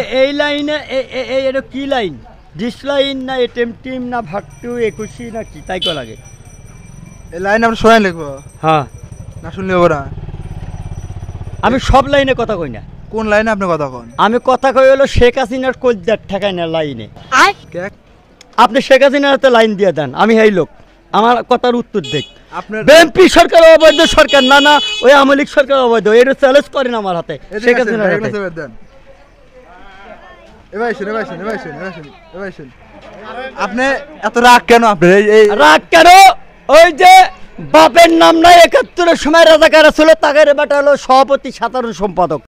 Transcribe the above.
তো এই লাইনে এটা কি লাইন ডিস লাইন না টিম না ভাট্টু একুশি না কি তাই কো লাগে এই লাইন আমরা শোনা লিখবো হ্যাঁ না শুনলে ওরা আমি সব লাইনে কথা কই না কোন লাইনে আপনি কথা কন আমি কথা কই হলো শেখ হাসিনার কলজার ঠেকায় না লাইনে আপনি শেখ হাসিনার হাতে লাইন দিয়ে দেন আমি এই লোক আমার কথার উত্তর দেখ আপনার বিএনপি সরকার অবৈধ সরকার না না ওই আমলিক সরকার অবৈধ এটা চ্যালেঞ্জ করেন আমার হাতে শেখ হাসিনার হাতে আপনি এত রাগ কেন আপনি এই রাগ কেন ওই যে বাপের নাম নাই একাত্তরের সময় রাজাকার ছিল তাকে বেটা হলো সভাপতি সাধারণ সম্পাদক